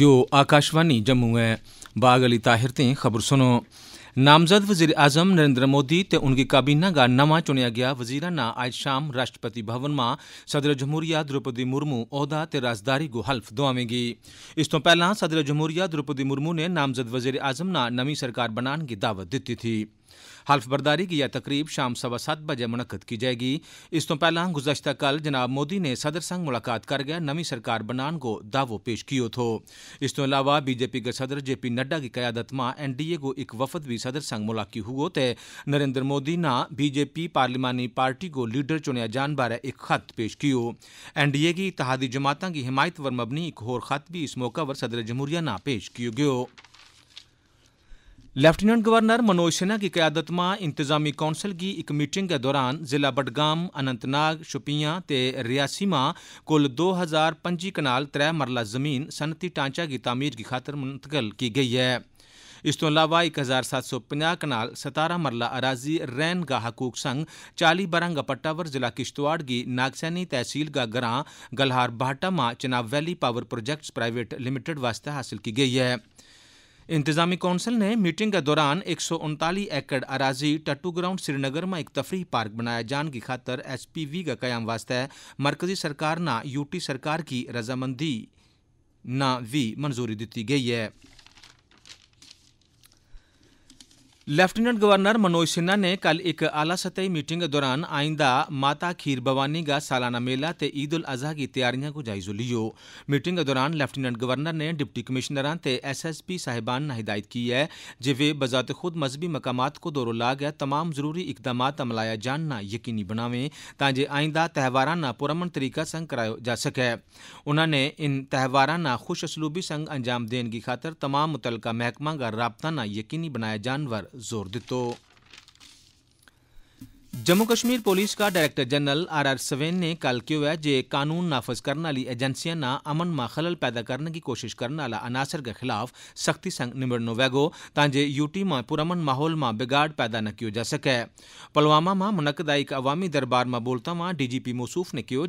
you Akashvani Jammu ہے باغ علی طاہر تھی خبر سنو نامزد وزیر اعظم نریندر مودی تے ان کی کابینہ کا نما چنیا گیا وزیرانہ آج شام راشٹرپتی بھون میں صدر جمہوریہ دروپدی مرمو عہدہ رازداری گو حلف دعوے گی اس پہلا صدر جمہوریہ دروپدی مرمو نے نامزد وزیر اعظم نمی سرکار بنان کی دعوت دیتی تھی حلف برداری کی یہ تقریب شام سوا سات بجے منعقد کی جائے گی اس تو پہلا گزشتہ کل جناب مودی نے صدر سنگ ملاقات کر گیا نمی سرکار بنان کو دعو پیش کیو تھو اس تو علاوہ بی جے پی کے صدر جے پی نڈا کی قیادت ماں این ڈی اے کو ایک وفد بھی صدر سنگ ملاقی تے نریندر بی جے پی پارلیمانی پارٹی کو لیڈر چنیا جان بارے ایک خط پیش کیو این ڈی اتحادی جماعتیں کی حمایت ور مبنی ایک اور خط بھی اس موقع پر صدر جمہوریہ پیش کیو گیو لیفٹیننٹ گورنر منوج سنہا کی قیادت میں انتظامی کونسل کی ایک میٹنگ کے دوران ضلع بڈگام اننت ناگ شپیاں تے ریاسی ماں کل دو ہزار پنجی کنال تر مرلہ زمین صنعتی ٹانچہ کی تعمیر کی خاطر منتقل کی گئی ہے اس تو علاوہ ایک ہزار سات سو پناہ کنال ستارہ مرلہ اراضی رین گاہ حقوق سنگ چالی بارنگا پٹاور ضلع کشتواڑ کی ناگسینی تحصیل گاہ گراں گلہار ماں Chenab valley power projects private limited واسطے حاصل کی گئی ہے انتظامی کونسل نے میٹنگ کے دوران ایک سو انتالی ایکڑ اراضی ٹٹو گراؤنڈ سری نگر میں ایک تفریح پارک بنایا جان کی خاطر ایس پی وی کا قیام مرکزی سرکار نہ یو ٹی سکار کی رضامندی نہ بھی دیتی گئی ہے لیفٹیننٹ گورنر منوج سنہا نے کل ایک اعلی سطحی میٹنگ دوران آئندہ ماتا کھیر بوانی کا سالانہ میلہ تے عید ال کی تیاریاں کو جائزہ لیو میٹنگ دوران لیفٹیننٹ گورنر نے ڈپٹی کمشنر تے ایس ایس پی صاحبان نے ہدایت کی ہے وہ بظ خخ خود مذہبی مقامات کو دورو لا گیا تمام ضروری اقدامات عملایا جاننا یقینی بناویں تاکہ آئندہ تہواراں نہ پرامن طریقہ سنگ کرایا جا سکے انہوں نے ان تہواراں نہ خوش اسلوبی سنگ انجام دین کی خاطر تمام متعلقہ محکمہ کا رابطہ نہ یقینی بنایا جانور зурдито جموں کشمیر پولیس کا director general R R Swain نے کل کہ قانون نافذ کرنے والی ایجنسیاں نہ امن ماخل پیدا کرنے کی کوشش کرنے والا عناصر کے خلاف سختی سنگ نبڑے تاجہ یو ٹی پرمن ماحول میں بگاڑ پیدا نہ کی پلوامہ میں منک دک عوامی دربار میں بولتا ہوا ڈی جی پی مسوف نے کہو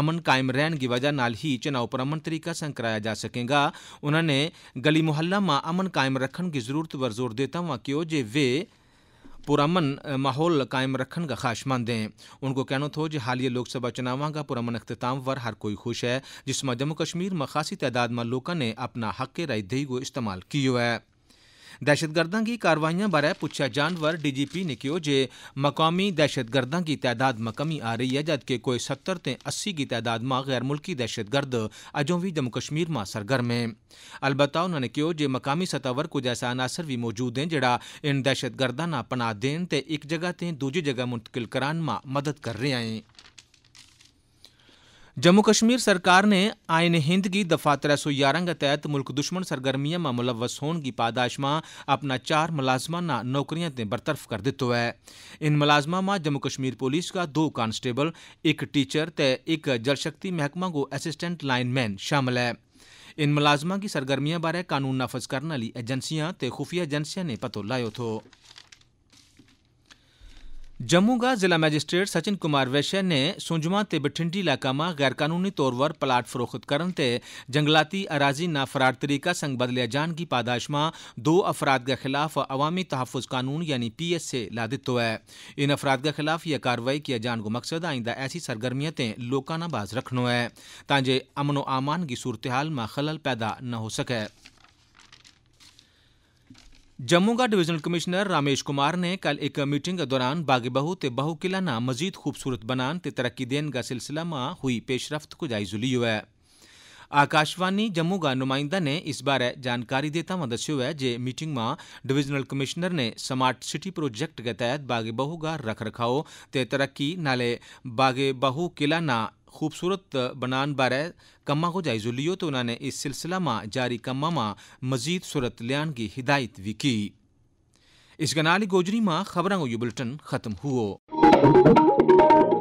امن قائم رہن کی وجہ نا ہی چناؤ پرمن طریقہ سنگ کرایا جا سکے گا انہوں نے گلی محلہ میں امن قائم رکھنے کی ضرورت پر زور دیتا ہوا کہ پرامن ماحول قائم رکھن کا خواہش مند ہیں ان کو کہنا تھو جی حالیہ لوک سبھا چناواں کا پرامن اختتام ور ہر کوئی خوش ہے جس میں جموں کشمیر میں خاصی تعداد میں لوگوں نے اپنا حق رائے دہی کو استعمال کی ہوئے دہشت گرداں کی کاروائیاں بارے پچھا جانور ڈی جی پی نے کہو جے مقامی دہشت گرداں کی تعداد مکمی آ رہی ہے جبکہ کوئی ستر اسی کی تعداد ماں غیر ملکی دہشت گرد اجوں بھی جموں کشمیر ماں سرگرم ہیں البتہ انہوں نے کہو جے مقامی سطح پر کچھ ایسا عناصر بھی موجود ہیں جڑا ان دہشت گرداں نہ پناہ دین تے ایک جگہ تے دوجی جگہ منتقل کران ماں مدد کر رہے ہیں جموں کشمیر سرکار نے آئین ہند کی دفعہ تر سو یارہ کے تحت ملک دشمن سرگرمیاں میں ملوث ہون کی پاداش میں اپنا چار ملازمہ نے نوکریاں برطرف کر دیتو ہے ان ملازمہ میں جموں کشمیر پولیس کا دو کانسٹیبل ایک ٹیچر تے ایک جل شکتی محکمہ کو اسسٹنٹ لائن مین شامل ہے ان ملازمہ کی سرگرمیاں بارے قانون نافذ کرنے والی ایجنسیاں تے خفیہ ایجنسیاں نے پتو لاؤ تھو جموں کا ضلع میجسٹریٹ سچن کمار ویشے نے سنجما تے بٹھنڈی علاقہ میں غیر قانونی طور پر پلاٹ فروخت کرن تے جنگلاتی اراضی نافرار طریقہ سنگ بدلے جان کی پاداش میں دو افراد کے خلاف عوامی تحفظ قانون یعنی پی ایس سے لا دیتو ہے ان افراد خلاف یہ کارروائی کیا جان کو مقصد آئندہ ایسی سرگرمیتیں لوکانہ باز رکھنو ہے تاکہ امن و امان کی صورتحال میں خلل پیدا نہ ہو سکے جموں ڈویژنل کمشنر رامیش کمار نے کل ایک میٹنگ دوران بہو تے بہو قلعہ نا مزید خوبصورت بنان تے ترقی دین کا سلسلہ ماں ہوئی پیش رفت کو آکاشوانی جموں کا نمائندہ نے اس بارے جانکاری دیتا ہے جے میٹنگ ماں ڈویژنل کمشنر نے سمارٹ سٹی پروجیکٹ کے تحت باغ بہو کا رکھ رکھاؤ تے ترقی نالے بہو قلعہ نا خوبصورت بنان بارے کما کو جائزو لیو تو انہوں نے اس سلسلہ میں جاری کما میں مزید صورت لیان کی ہدایت بھی کی اس گنالی گوجری میں خبروں کو یہ بلٹن ختم ہو